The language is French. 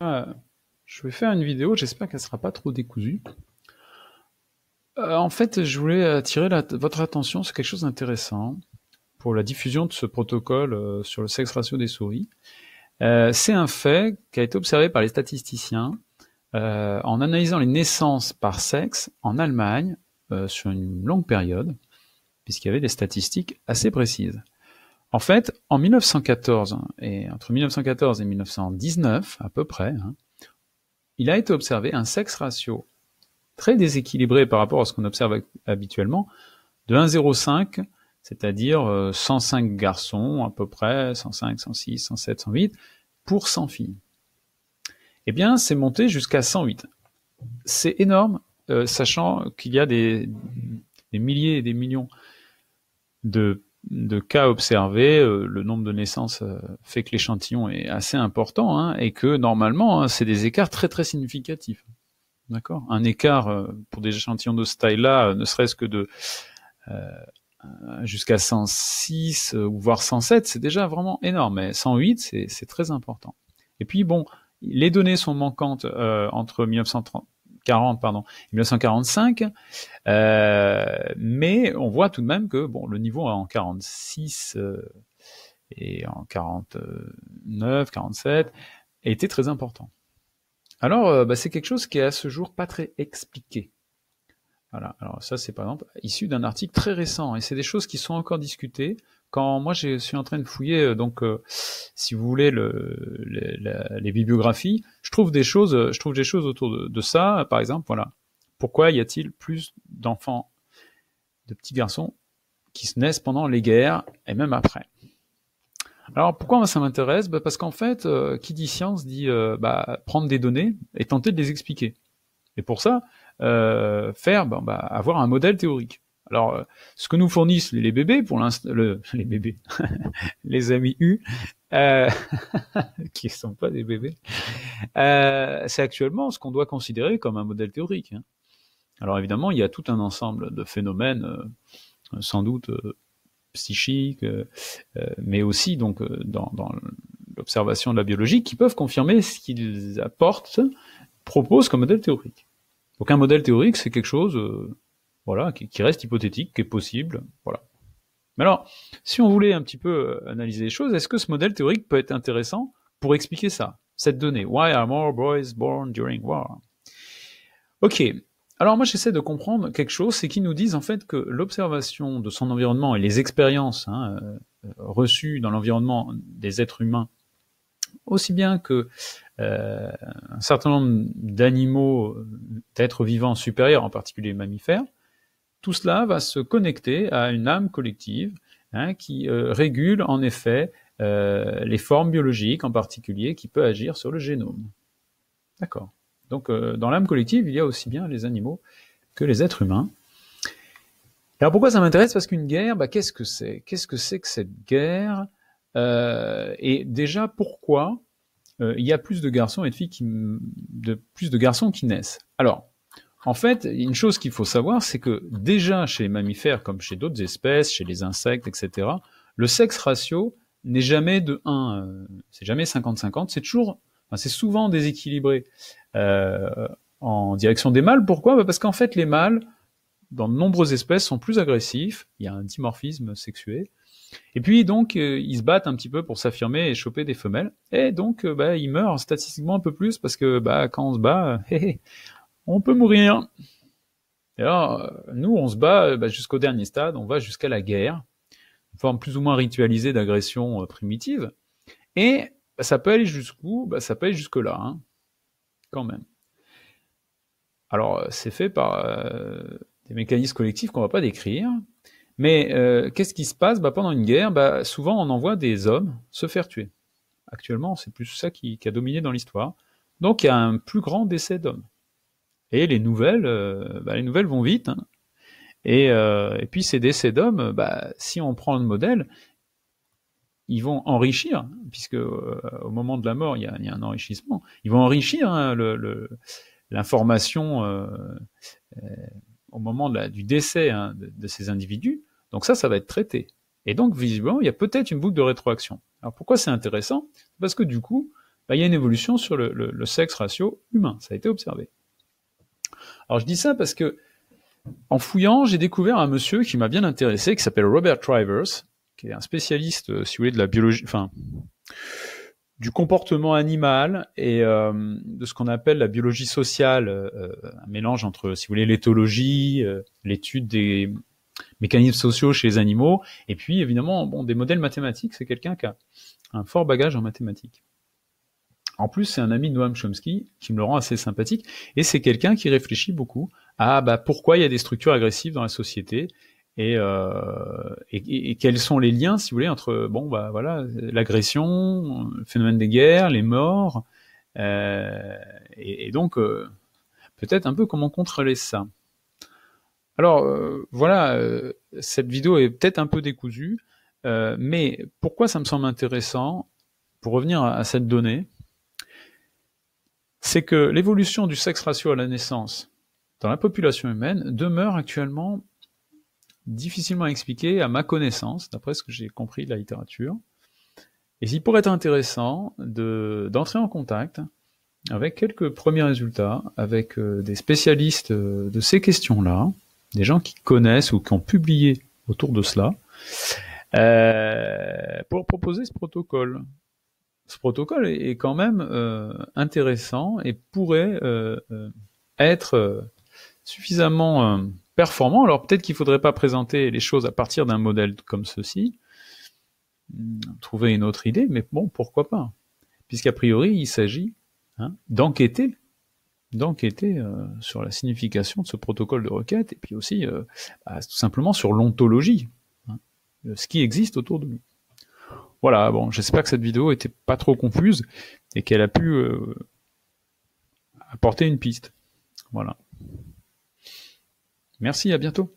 Ah, je vais faire une vidéo, j'espère qu'elle ne sera pas trop décousue. Euh, en fait, je voulais euh, attirer votre attention sur quelque chose d'intéressant pour la diffusion de ce protocole euh, sur le sexe ratio des souris. C'est un fait qui a été observé par les statisticiens en analysant les naissances par sexe en Allemagne sur une longue période, puisqu'il y avait des statistiques assez précises. En fait, en 1914, et entre 1914 et 1919 à peu près, hein, il a été observé un sexe ratio très déséquilibré par rapport à ce qu'on observe habituellement, de 1,05, c'est-à-dire 105 euh, garçons à peu près, 105, 106, 107, 108, pour 100 filles. Eh bien, c'est monté jusqu'à 108. C'est énorme, euh, sachant qu'il y a des, des milliers et des millions de de cas observés, euh, le nombre de naissances euh, fait que l'échantillon est assez important hein, et que normalement, hein, c'est des écarts très très significatifs. D'accord Un écart euh, pour des échantillons de ce taille-là, ne serait-ce que de jusqu'à 106 ou voire 107, c'est déjà vraiment énorme. 108, c'est très important. Et puis bon, les données sont manquantes entre 1930 pardon, 1945. Euh, mais on voit tout de même que bon, le niveau en 46 euh, et en 49, 47 était très important. Alors, euh, bah, c'est quelque chose qui est à ce jour pas très expliqué. Voilà. Alors ça, c'est par exemple issu d'un article très récent, et c'est des choses qui sont encore discutées quand moi je suis en train de fouiller, euh, donc euh, si vous voulez les bibliographies, je trouve des choses, euh, je trouve des choses autour de, ça. Par exemple, voilà, pourquoi y a-t-il plus d'enfants, de petits garçons qui se naissent pendant les guerres et même après alors pourquoi ça m'intéresse bah, Parce qu'en fait, qui dit science dit bah, prendre des données et tenter de les expliquer. Et pour ça, faire, bah, avoir un modèle théorique. Alors, euh, ce que nous fournissent les bébés pour l'instant, les bébés, les amis U, euh, qui ne sont pas des bébés, euh, c'est actuellement ce qu'on doit considérer comme un modèle théorique. Hein. Alors évidemment, il y a tout un ensemble de phénomènes, sans doute psychiques, mais aussi donc dans, dans l'observation de la biologie, qui peuvent confirmer ce qu'ils apportent, proposent comme modèle théorique. Donc un modèle théorique, c'est quelque chose voilà, qui, reste hypothétique, qui est possible, voilà. Mais alors, si on voulait un petit peu euh, analyser les choses, est-ce que ce modèle théorique peut être intéressant pour expliquer ça, cette donnée Why are more boys born during war Ok, alors moi j'essaie de comprendre quelque chose, c'est qu'ils nous disent en fait que l'observation de son environnement et les expériences hein, euh, reçues dans l'environnement des êtres humains, aussi bien que euh, un certain nombre d'animaux, d'êtres vivants supérieurs, en particulier mammifères, tout cela va se connecter à une âme collective hein, qui euh, régule en effet euh, les formes biologiques en particulier qui peut agir sur le génome. D'accord. Donc euh, dans l'âme collective, il y a aussi bien les animaux que les êtres humains. Alors pourquoi ça m'intéresse Parce qu'une guerre, bah, qu'est-ce que c'est Qu'est-ce que c'est que cette guerre Et déjà pourquoi il y a plus de garçons et de filles qui de plus de garçons qui naissent Alors en fait, une chose qu'il faut savoir, c'est que déjà chez les mammifères, comme chez d'autres espèces, chez les insectes, etc., le sexe ratio n'est jamais de 1, euh, c'est jamais 50-50, c'est toujours, c'est souvent déséquilibré euh, en direction des mâles. Pourquoi bah, Parce qu'en fait, les mâles, dans de nombreuses espèces, sont plus agressifs, il y a un dimorphisme sexué, et puis donc, euh, ils se battent un petit peu pour s'affirmer et choper des femelles, et donc, bah, ils meurent statistiquement un peu plus, parce que bah, quand on se bat, on peut mourir. Et alors, euh, nous, on se bat euh, bah, jusqu'au dernier stade, on va jusqu'à la guerre, une forme plus ou moins ritualisée d'agression euh, primitive. Et bah, ça peut aller jusqu'où bah, Ça peut jusque-là, hein, quand même. Alors, c'est fait par des mécanismes collectifs qu'on va pas décrire. Mais qu'est-ce qui se passe bah, Pendant une guerre, souvent, on envoie des hommes se faire tuer. Actuellement, c'est plus ça qui, qui a dominé dans l'histoire. Donc, il y a un plus grand décès d'hommes. Et les nouvelles, euh, bah, les nouvelles vont vite. Hein. Euh, et, puis ces décès d'hommes, bah, si on prend le modèle, ils vont enrichir, puisque euh, au moment de la mort, il y a, un enrichissement. Ils vont enrichir hein, l'information au moment de la, du décès hein, de, ces individus. Donc ça, ça va être traité. Et donc, visiblement, il y a peut-être une boucle de rétroaction. Alors pourquoi c'est intéressant Parce que du coup, bah, il y a une évolution sur le, le, sexe ratio humain, ça a été observé. Alors je dis ça parce que en fouillant, j'ai découvert un monsieur qui m'a bien intéressé, qui s'appelle Robert Trivers, qui est un spécialiste, euh, si vous voulez, de la biologie, enfin, du comportement animal et euh, de ce qu'on appelle la biologie sociale, euh, un mélange entre, si vous voulez, l'éthologie, l'étude des mécanismes sociaux chez les animaux, et puis évidemment, bon, des modèles mathématiques. C'est quelqu'un qui a un fort bagage en mathématiques. En plus, c'est un ami de Noam Chomsky qui me le rend assez sympathique. Et c'est quelqu'un qui réfléchit beaucoup à bah, pourquoi il y a des structures agressives dans la société et, euh, quels sont les liens, si vous voulez, entre bon bah voilà l'agression, le phénomène des guerres, les morts, euh, et, donc euh, peut-être un peu comment contrôler ça. Alors voilà, cette vidéo est peut-être un peu décousue, mais pourquoi ça me semble intéressant pour revenir à cette donnée c'est que l'évolution du sexe ratio à la naissance dans la population humaine demeure actuellement difficilement expliquée à ma connaissance, d'après ce que j'ai compris de la littérature. Et il pourrait être intéressant d'entrer en contact avec quelques premiers résultats, avec euh, des spécialistes euh, de ces questions-là, des gens qui connaissent ou qui ont publié autour de cela, euh, pour proposer ce protocole ce protocole est, quand même euh, intéressant et pourrait euh, euh, être suffisamment performant. Alors peut-être qu'il ne faudrait pas présenter les choses à partir d'un modèle comme ceci, hmm, trouver une autre idée, mais bon, pourquoi pas Puisqu'a priori, il s'agit hein, d'enquêter d'enquêter sur la signification de ce protocole de requête et puis aussi bah, tout simplement sur l'ontologie, hein, ce qui existe autour de nous. Voilà, bon, j'espère que cette vidéo était pas trop confuse et qu'elle a pu euh, apporter une piste. Voilà. Merci, à bientôt.